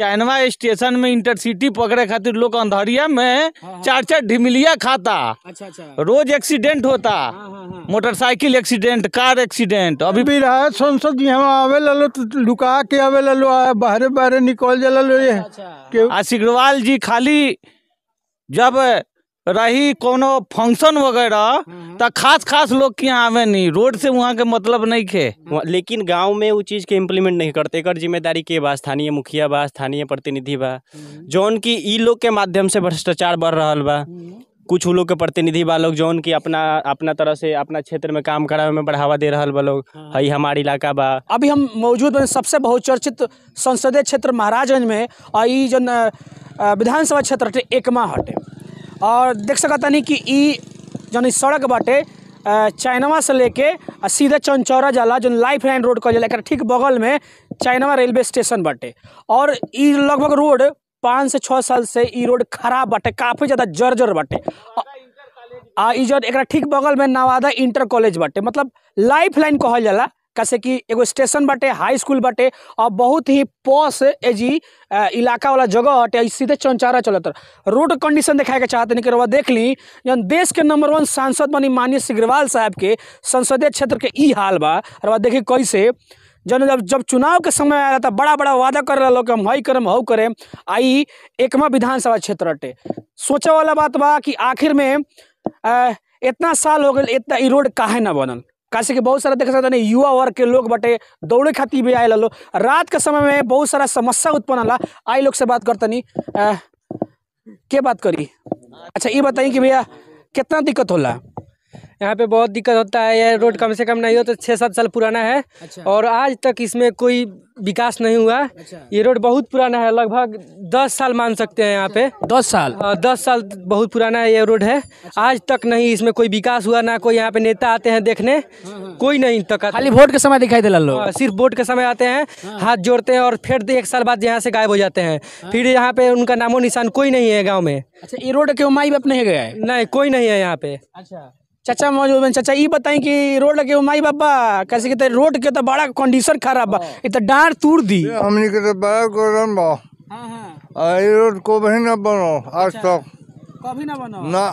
चाइनवा station में intercity पकड़े खातिर लोग अंधरिया में हाँ, हाँ। चार चार ढिमिलिया खाता अच्छा अच्छा रोज एक्सीडेंट होता हाँ, मोटरसाइकिल एक्सीडेंट कार एक्सीडेंट अभी भी रहा संसद यहाँ आवे आवे तो लुका के आवे लो बाहरे बाहरे निकल जा लो ये अच्छा।, अच्छा। जी खाली जब रही कोनो फंक्शन वगैरह तो खास खास लोग के यहाँ आवे नहीं रोड से वहाँ के मतलब नहीं खे लेकिन गांव में वो चीज़ के इम्प्लीमेंट नहीं करते एक जिम्मेदारी के बा स्थानीय मुखिया बा स्थानीय प्रतिनिधि बा हम्म। जौन की ई लोग के माध्यम से भ्रष्टाचार बढ़ रहा बा हम्म। कुछ लोग के प्रतिनिधि बा लोग जौन की अपना अपना तरह से अपना क्षेत्र में काम करावे में बढ़ावा दे रहा बा लोग हाँ। हई हमारे इलाका बा अभी हम मौजूद सबसे बहुचर्चित संसदीय क्षेत्र महाराजगंज में और जन विधानसभा क्षेत्र एकमा हटे और देख नहीं कि ई जन सड़क बाटे चाइनावा से लेके सीधा चंचौरा जाला जो लाइफ लाइन रोड कहल जाला एक ठीक बगल में चाइनावा रेलवे स्टेशन बाटे और ई लगभग रोड पाँच से छः साल से ई रोड खराब बाटे काफ़ी ज़्यादा जर्जर बाटे आ इजर एक ठीक बगल में नवादा इंटर कॉलेज बाटे मतलब लाइफ लाइन कहल जाला कैसे कि एगो स्टेशन बटे हाई स्कूल बटे और बहुत ही पॉस एजी इलाका वाला जगह हटे सीधे चौचारा चलत रोड कंडीशन दिखाए के चाहते नहीं करवा देख ली जन देश के नंबर वन सांसद बनी मानी सिग्रवाल साहब के संसदीय क्षेत्र के ई हाल बा और देखी कैसे जन जब जब चुनाव के समय आया था बड़ा बड़ा वादा कर रहा लोग हम हई करम हऊ करेम आई एकमा विधानसभा क्षेत्र हटे सोचे वाला बात बा कि आखिर में इतना साल हो गए इतना ई रोड काहे ना बनल कैसे कि बहुत सारा देख सकते युवा वर्ग के लोग बटे दौड़े खातिर भी आए लो रात के समय में बहुत सारा समस्या उत्पन्न होला आई लोग से बात करतनी के बात करी अच्छा ये बताई कि भैया कितना दिक्कत होला यहाँ पे बहुत दिक्कत होता है यह रोड हाँ। कम से कम नहीं हो तो छः सात साल पुराना है अच्छा। और आज तक इसमें कोई विकास नहीं हुआ अच्छा। ये रोड बहुत पुराना है लगभग दस साल मान सकते हैं यहाँ पे अच्छा। दस साल आ, हाँ, दस साल बहुत पुराना है ये रोड है अच्छा। आज तक नहीं इसमें कोई विकास हुआ ना कोई यहाँ पे नेता आते हैं देखने हाँ, कोई नहीं तक खाली वोट के समय दिखाई दे लोग सिर्फ वोट के समय आते हैं हाथ जोड़ते हैं और फिर एक साल बाद यहाँ से गायब हो जाते हैं फिर यहाँ पे उनका नामो निशान कोई नहीं है गाँव में अच्छा ये रोड के माई बाप नहीं गया है नहीं कोई नहीं है यहाँ पे अच्छा चाचा मौजूद बन चाचा ये बताई कि रोड लगे हो माई बाबा कैसे कहते रोड के तो बड़ा कंडीशन खराब बा हाँ। इत डांड तोड़ दी हमने के तो बड़ा गोरम बा हां हां ए रोड को भी ना बनो आज अच्छा। तक कभी ना बनो ना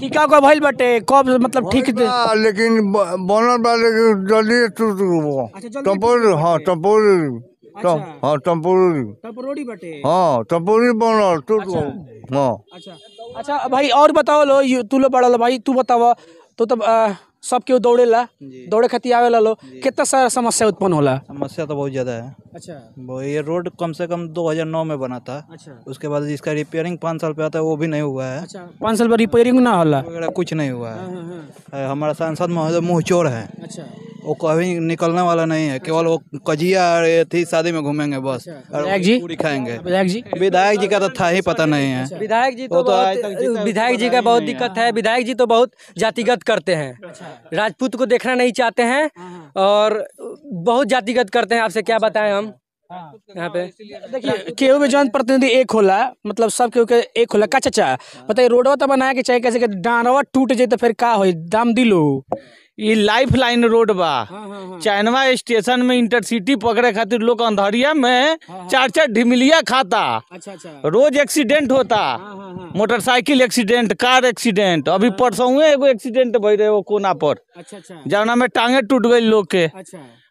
ठीका का भइल बटे कब मतलब ठीक दे लेकिन बनल बा लेकिन जल्दी टूट गो अच्छा जल्दी टपोर हां टपोर अच्छा। हां टम्पोरी टम्पोरी बटे हां टम्पोरी बनल तू अच्छा। हां अच्छा अच्छा भाई और बताओ लो तू लो बड़ा लो भाई तू बताओ तो तब सब दौड़े ला दौड़े आवे ला लो कितना सारा समस्या उत्पन्न होला समस्या तो बहुत ज़्यादा है अच्छा ये रोड कम से कम 2009 में बना था अच्छा उसके बाद इसका रिपेयरिंग पाँच साल पे आता है वो भी नहीं हुआ है अच्छा पाँच साल पर रिपेयरिंग ना होला कुछ नहीं हुआ है हाँ, हाँ, हाँ। हमारा सांसद महोदय मुँह चोर है अच्छा वो कभी निकलने वाला नहीं है केवल वो कजिया और थी शादी में घूमेंगे बस अच्छा। और जी पूरी खाएंगे विधायक जी विधायक जी का तो था ही पता नहीं है विधायक जी तो, तो विधायक जी का बहुत दिक्कत है विधायक जी तो बहुत जातिगत करते हैं अच्छा। राजपूत को देखना नहीं चाहते हैं हाँ, हाँ। और बहुत जातिगत करते हैं आपसे क्या अच्छा, बताएं हम हाँ। यहाँ पे तो देखिए केहू में जन प्रतिनिधि एक होला मतलब सब केहू के एक होला का चचा बताइए रोडवा तो बनाया के चाहे कैसे डांडवा टूट जाए तो फिर का हो दाम दिलो लाइफ लाइन रोड बा हाँ, हाँ, हाँ। चाइनवा स्टेशन में इंटरसिटी पकड़े खातिर लोग अंधरिया में चार चार ढिमिलिया खाता अच्छा, अच्छा। रोज एक्सीडेंट होता मोटरसाइकिल एक्सीडेंट कार एक्सीडेंट अभी हाँ, परसों एगो एक्सीडेंट भय रहे वो कोना पर अच्छा, जमना में टांगे टूट गई लोग के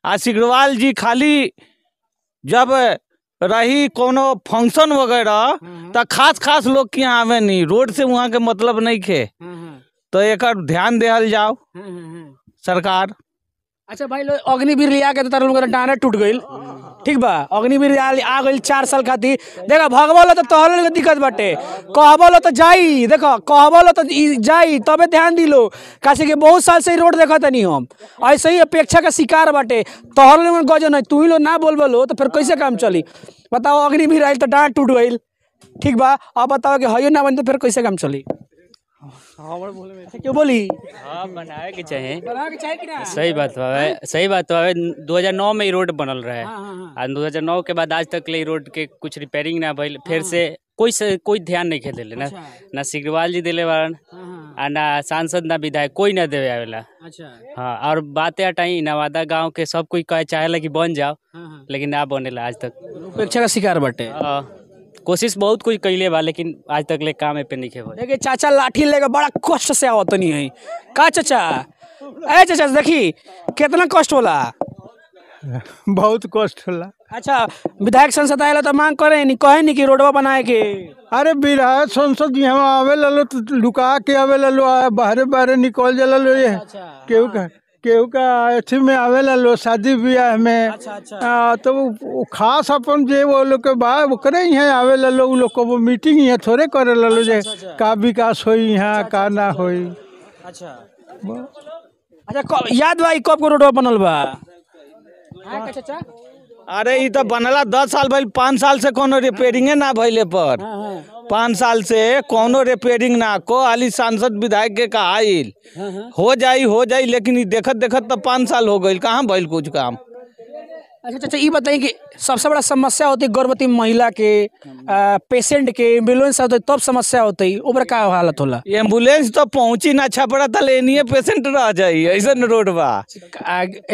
आ सिग्रवाल जी खाली जब रही कोनो फंक्शन वगैरह तो खास खास लोग के यहाँ आवे नहीं रोड से वहाँ के मतलब नहीं खे तो एक ध्यान दिहल जाओ सरकार अच्छा भाई लोग अग्निवीर लिया तो के तो लोग डांडा टूट गई ठीक बा अग्निवीर आ गई चार साल खातिर देखो भगवल तो तहल लोग दिक्कत बाटे कहबल तो जाई देख कहबल तो जाई तबे ध्यान दिलो काशी के बहुत साल से रोड देखा नहीं हम ऐसे ही अपेक्षा का शिकार बाटे तहल लोग गजन है तू ही लोग ना बोल बोलो तो फिर कैसे काम चली बताओ अग्निवीर आयल तो डांड टूट गई ठीक बा अब बताओ कि हयो ना बन तो फिर कैसे काम चली हाँ, अच्छा, हाँ, सही बात तो है सही बात तो है 2009 में रोड बनल रहे हाँ, दो हजार नौ के बाद आज तक ले रोड के कुछ रिपेयरिंग ना भाई फिर से कोई से कोई ध्यान नहीं खेल दिले ना अच्छा। ना सिग्रवाल जी दिले बारन आ ना सांसद ना विधायक कोई ना देवे आवेला अच्छा हाँ और बातें हटाई नवादा गांव के सब कोई कहे चाहेला कि बन जाओ लेकिन ना बनेला आज तक उपेक्षा का शिकार बटे कोशिश बहुत कुछ कैले बा लेकिन आज तक ले काम पे नहीं खेबा देखिए चाचा लाठी लेके बड़ा कष्ट से आवत नहीं है का चाचा अरे चाचा देखी कितना कष्ट होला बहुत कष्ट होला अच्छा विधायक संसद आएला तो मांग करे नहीं कहे नहीं कि रोडवा बनाए के अरे विधायक संसद यहाँ आवे लो तो लुका के आवे लो बाहर बाहर निकल जाला लो ये अच्छा। केहू कहे केहू का अथी में आवेला लो शादी ब्याह में अच्छा, अच्छा। आ, तो वो खास अपन जे वो लोग के बाहर वो करे ही है आवेला लोग लोग को वो मीटिंग ही है थोड़े करे लो अच्छा, जे अच्छा।, अच्छा। का विकास हो अच्छा, हाँ, अच्छा, का अच्छा, ना हो अच्छा याद भाई कब को रोड बनल बा हाँ, अरे ये तो बनला दस साल भाई पाँच साल से कोनो रिपेयरिंगे ना भैले पर हाँ, पाँच साल से कोनो रिपेयरिंग ना को अली सांसद विधायक के कहा हाँ, हाँ। हो जाई हो जाई लेकिन देखत देखत तो पाँच साल हो गई कहाँ भइल कुछ काम अच्छा चाचा अच्छा, अच्छा, ये बताइए कि सबसे बड़ा समस्या होती है गर्भवती महिला के आ, पेशेंट के एम्बुलेंस होते तब समस्या होती है का हालत होला एम्बुलेंस तो पहुंची ना अच्छा पड़ा था एनिए पेशेंट रह जाये ऐसा रोड बा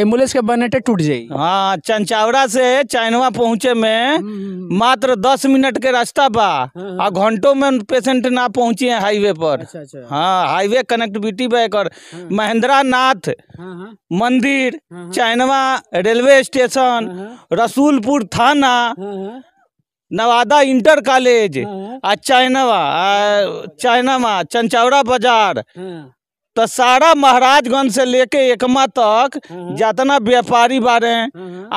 एम्बुलेंस के बनेटे टूट जाई हाँ चंचावड़ा से चाइनवा पहुंचे में हम्म। मात्र दस मिनट के रास्ता बा और हाँ, हाँ। घंटों में पेशेंट ना पहुंची है हाईवे पर हाँ हाईवे कनेक्टिविटी बा एक हाँ। महेंद्रा नाथ मंदिर चाइनवा रेलवे स्टेशन स्टेशन हम्म, हम्म। रसूलपुर थाना हम्म, नवादा इंटर कॉलेज आ चाइनवा चाइनामा चंचौरा बाजार तो सारा महाराजगंज से लेके एकमा तक जितना व्यापारी बारे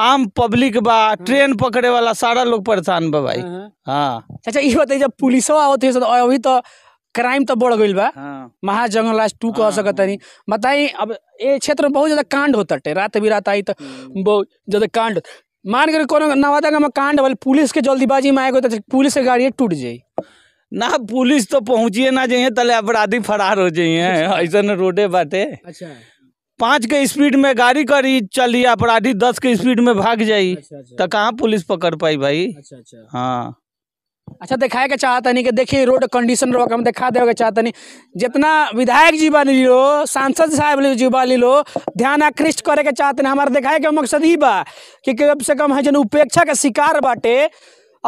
आम पब्लिक बा ट्रेन पकड़े वाला सारा लोग परेशान बा भाई हाँ अच्छा ये बताइए जब पुलिसवा आवत है अभी तो क्राइम तो बढ़ गई बा हाँ। महाजंगल आज टू कह हाँ। सकत नहीं बताई अब ये क्षेत्र में बहुत ज्यादा कांड होता है रात भी रात आई तो बहुत ज्यादा कांड मान कर कोनो नवादा का कांड वाले पुलिस के जल्दीबाजी में आएगा तो पुलिस के गाड़ी टूट जाये ना पुलिस तो पहुंचिए ना जाइए तले अपराधी फरार हो जाइए अच्छा। ऐसा रोडे बाटे अच्छा पाँच के स्पीड में गाड़ी करी चली अपराधी दस के स्पीड में भाग जाई तो कहाँ पुलिस पकड़ पाई भाई अच्छा, अच्छा। हाँ अच्छा दिखाए के चाहता नहीं कि देखिए रोड कंडीशन रोक हम दिखा देवे चाहता नहीं जितना विधायक जी बनी लो सांसद साहब जी बनी लो ध्यान आकृष्ट करे के चाहते नहीं हमारे दिखाए के मकसद ही बा कि कम से कम है जन उपेक्षा के शिकार बाटे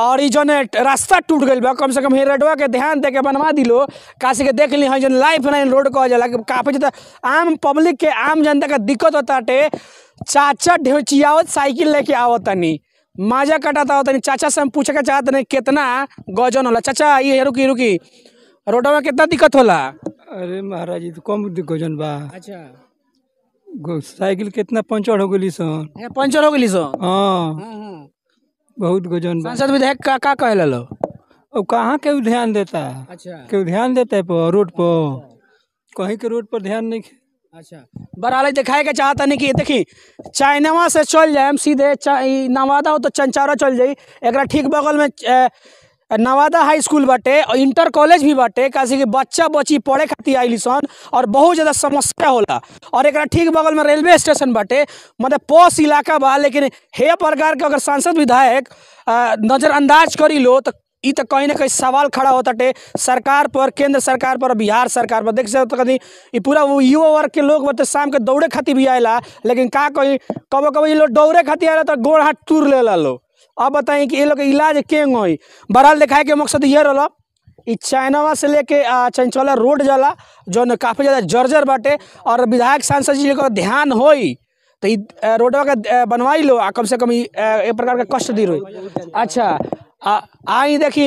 और जो रास्ता टूट गई बा कम से कम हेरडवा के ध्यान दे के बनवा दिलो काशी के देख ली हाँ जन लाइफ लाइन रोड कह जाला काफी ज्यादा आम पब्लिक के आम जनता के दिक्कत होता चाचा ढेचियावत साइकिल लेके आवतनी माजा काटा था तनी चाचा से हम पूछे के चाहते नहीं कितना गजन होला चाचा ये रुकी रुकी रोड में कितना दिक्कत होला अरे महाराज जी तो कम गजन बा अच्छा साइकिल कितना पंचर हो गई सन पंचर हो गई सन हाँ हम्म, हम्म। बहुत गजन सांसद विधायक का का कह लो अब कहाँ के ध्यान देता है अच्छा क्यों ध्यान देता है पर रोड पर अच्छा। कहीं के रोड पर ध्यान नहीं अच्छा दिखाए के चाहता नहीं कि देखी चाइनावा से चल जाए सीधे नवादा हो तो चंचारा चल जाए एक ठीक बगल में नवादा हाई स्कूल बटे और इंटर कॉलेज भी बटे कैसे कि बच्चा बच्ची पढ़े खातिर आई सन और बहुत ज़्यादा समस्या होला और एक ठीक बगल में रेलवे स्टेशन बटे मतलब पौस इलाका बा लेकिन हे प्रकार के अगर सांसद विधायक नज़रअंदाज करी लो तो इ कहीं ना कहीं सवाल खड़ा होता टे सरकार पर केंद्र सरकार पर बिहार सरकार पर देख सकते तो कहीं ये पूरा वो युवा वर्ग के लोग बता शाम के दौड़े खातिर भी आएला लेकिन का कहीं कबो कबो ये लोग दौड़े खातिर आएला तो गोड़ हाथ ले ला लो अब बताएं कि ये लोग इलाज केंग हो बहरहाल दिखाए के मकसद ये रहा चाइनावा से लेके चंचौला रोड जला जो काफ़ी ज़्यादा जर्जर बाटे और विधायक सांसद जी को ध्यान हो तो रोडवा का बनवाई लो आ कम से कम ये प्रकार का कष्ट दी रही अच्छा आई देखी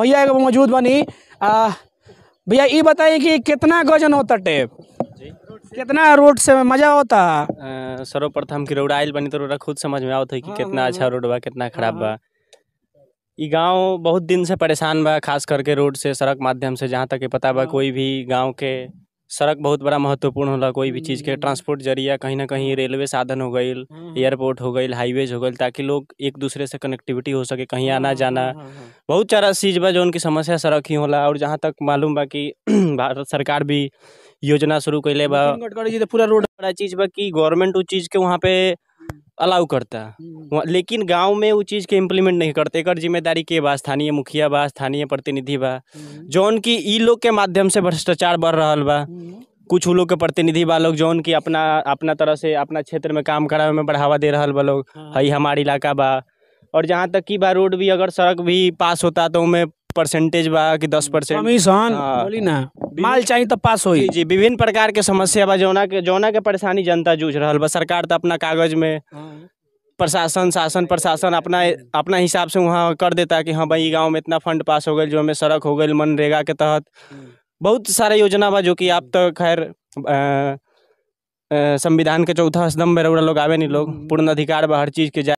भैया मौजूद बनी भैया ये बताइए कि कितना गजन होता टेप कितना रोड से मजा होता सर्वप्रथम की रोड आयल बनी तो रोड खुद समझ में आवत है कि हाँ, कितना हाँ, अच्छा रोड बा कितना खराब बा ये हाँ, हाँ। गांव बहुत दिन से परेशान बा खास करके रोड से सड़क माध्यम से जहाँ तक पता बा कोई भी गांव के सड़क बहुत बड़ा महत्वपूर्ण होला कोई भी चीज़ के हम्म। ट्रांसपोर्ट जरिया कहीं ना कहीं रेलवे साधन हो गई हम्म। एयरपोर्ट हो गई हाईवेज हो गई ताकि लोग एक दूसरे से कनेक्टिविटी हो सके कहीं आना हम्म, जाना बहुत सारा चीज़ बा जो उनकी समस्या सड़क ही होला और जहाँ तक मालूम बा कि भारत सरकार भी योजना शुरू कैले बा तो पूरा रोड बड़ा चीज़ बा कि गवर्नमेंट उस चीज़ के वहाँ पे अलाउ करता हम्म। लेकिन गांव में वो चीज़ के इम्प्लीमेंट नहीं करते एक जिम्मेदारी के बा स्थानीय मुखिया बा स्थानीय प्रतिनिधि बा हम्म। जौन की ई लोग के माध्यम से भ्रष्टाचार बढ़ रहा बा हम्म। कुछ लोग के प्रतिनिधि बा लोग जौन की अपना अपना तरह से अपना क्षेत्र में काम करावे में बढ़ावा दे रहा बा लोग हाँ। हई हमारे इलाका बा और जहाँ तक की बा रोड भी अगर सड़क भी पास होता तो उनमें परसेंटेज बा कि दस परसेंट हम्म। कमीशन हाँ। बोली ना माल चाहिए तो पास होई जी विभिन्न प्रकार के समस्या बा जौना के जौना के परेशानी जनता जूझ रहा बा सरकार तो अपना कागज में हाँ। प्रशासन शासन प्रशासन अपना अपना हिसाब से वहाँ कर देता कि हाँ भाई गांव में इतना फंड पास हो गए जो हमें सड़क हो गई मनरेगा के तहत हम्म। बहुत सारा योजना बा जो कि आप तो खैर संविधान के चौथा स्तंभ में रउरा लोग आवे नहीं लोग हम्म। पूर्ण अधिकार बा हर चीज़ के जाए